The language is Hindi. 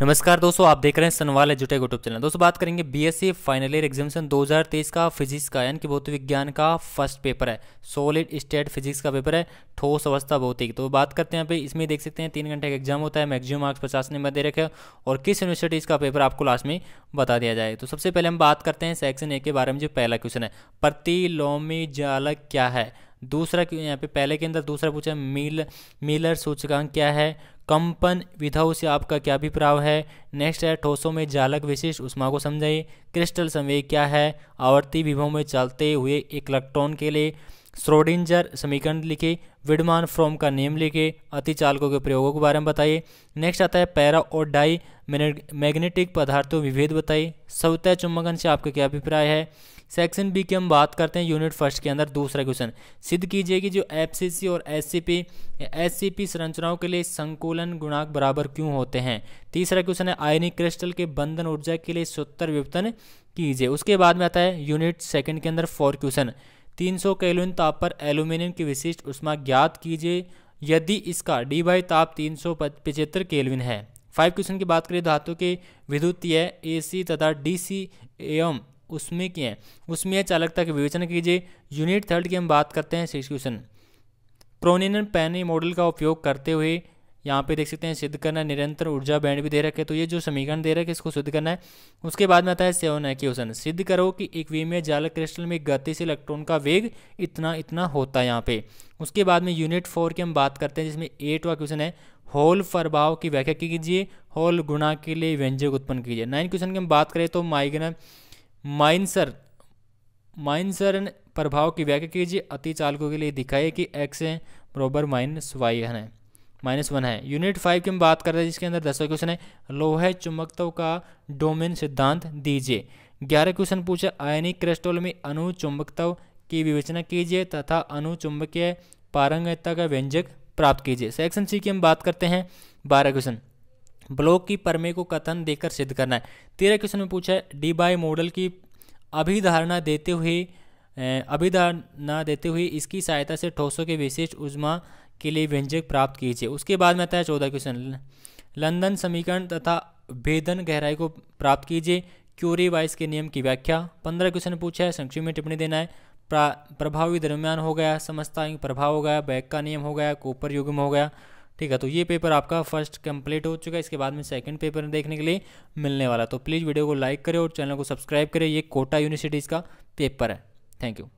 नमस्कार दोस्तों आप देख रहे हैं सनवाल एजुटेक यूट्यूब चैनल दोस्तों बात करेंगे बीएससी फाइनल ईयर एग्जामिशन 2023 का फिजिक्स का यानी कि भौतिक विज्ञान का फर्स्ट पेपर है सॉलिड स्टेट फिजिक्स का पेपर है ठोस अवस्था भौतिक तो बात करते हैं यहाँ पे इसमें देख सकते हैं तीन घंटे का एग्जाम होता है मैक्सिमम मार्क्स पचास नंबर दे रखे और किस यूनिवर्सिटीज़ का पेपर आपको लास्ट में बता दिया जाए तो सबसे पहले हम बात करते हैं सेक्शन ए के बारे में जो पहला क्वेश्चन है प्रतिलोमी जालक क्या है दूसरा यहाँ पे पहले के अंदर दूसरा पूछा मील मिलर सूचकांक क्या है कंपन विधाओं से आपका क्या अभिप्राव है नेक्स्ट है ठोसों में जालक विशिष्ट उष्मा को समझाइए क्रिस्टल संवेग क्या है आवर्ती विभव में चलते हुए इलेक्ट्रॉन के लिए स्रोडिंजर समीकरण लिखे विडमान फ्रॉम का नेम लिखे अति चालकों के प्रयोगों के बारे में बताइए नेक्स्ट आता है पैरा और डाई मैग्नेटिक पदार्थों विभेद बताइए सवतः चुम्बकन से आपका क्या अभिप्राय है सेक्शन बी की हम बात करते हैं यूनिट फर्स्ट के अंदर दूसरा क्वेश्चन सिद्ध कीजिए कि जो एफ और एस एससीपी संरचनाओं के लिए संकुलन गुणांक बराबर क्यों होते हैं तीसरा क्वेश्चन है आयनिक क्रिस्टल के बंधन ऊर्जा के लिए सूत्र विपतन कीजिए उसके बाद में आता है यूनिट सेकंड के अंदर फोर क्वेश्चन 300 केल्विन ताप पर एल्यूमिनियम की विशिष्ट उष्मा ज्ञात कीजिए यदि इसका डी बाई ताप तीन सौ पिचहत्तर केल्विन है फाइव क्वेश्चन की बात करें धातु के विद्युतीय ए सी तथा डी सी एवं उसमें की है उसमें चालकता के विवेचन कीजिए यूनिट थर्ड की हम बात करते हैं सिक्स क्वेश्चन प्रोनिन पैनी मॉडल का उपयोग करते हुए यहाँ पे देख सकते हैं सिद्ध करना निरंतर ऊर्जा बैंड भी दे रखे तो ये जो समीकरण दे रखे इसको सिद्ध करना है उसके बाद में आता है सेवन है क्वेश्चन सिद्ध करो कि एक में जालक क्रिस्टल में गतिशील इलेक्ट्रॉन का वेग इतना इतना होता है यहाँ पे उसके बाद में यूनिट फोर की हम बात करते हैं जिसमें एट वा क्वेश्चन है होल प्रभाव की व्याख्या कीजिए होल गुणा के लिए व्यंजक उत्पन्न कीजिए नाइन क्वेश्चन की हम बात करें तो माइगन माइनसर माइनसर प्रभाव की व्याख्या कीजिए अति चालकों के लिए दिखाइए कि एक्स है बराबर माइनस वाई है माइनस वन है यूनिट फाइव की हम बात कर रहे हैं जिसके अंदर दसवा क्वेश्चन है लोहे चुंबकत्व का डोमेन सिद्धांत दीजिए ग्यारह क्वेश्चन पूछा आयनिक क्रिस्टल में अणु चुंबकत्व की विवेचना कीजिए तथा अणु चुंबकीय पारंगता का व्यंजक प्राप्त कीजिए सेक्शन सी की हम बात करते हैं बारह क्वेश्चन ब्लॉक की परमे को कथन देकर सिद्ध करना है तेरह क्वेश्चन में पूछा है डी बाई मॉडल की अभिधारणा देते हुए अभिधारणा देते हुए इसकी सहायता से ठोसों के विशेष उजमा के लिए व्यंजक प्राप्त कीजिए उसके बाद में आता है चौदह क्वेश्चन लंदन समीकरण तथा भेदन गहराई को प्राप्त कीजिए क्यूरी वाइस के नियम की व्याख्या पंद्रह क्वेश्चन पूछा है संक्षिप्त में टिप्पणी देना है प्रभावी दरमियान हो गया समझता प्रभाव हो गया बैक का नियम हो गया कोपर युग्म हो गया ठीक है तो ये पेपर आपका फर्स्ट कंप्लीट हो चुका है इसके बाद में सेकंड पेपर देखने के लिए मिलने वाला तो प्लीज़ वीडियो को लाइक करें और चैनल को सब्सक्राइब करें ये कोटा यूनिवर्सिटीज़ का पेपर है थैंक यू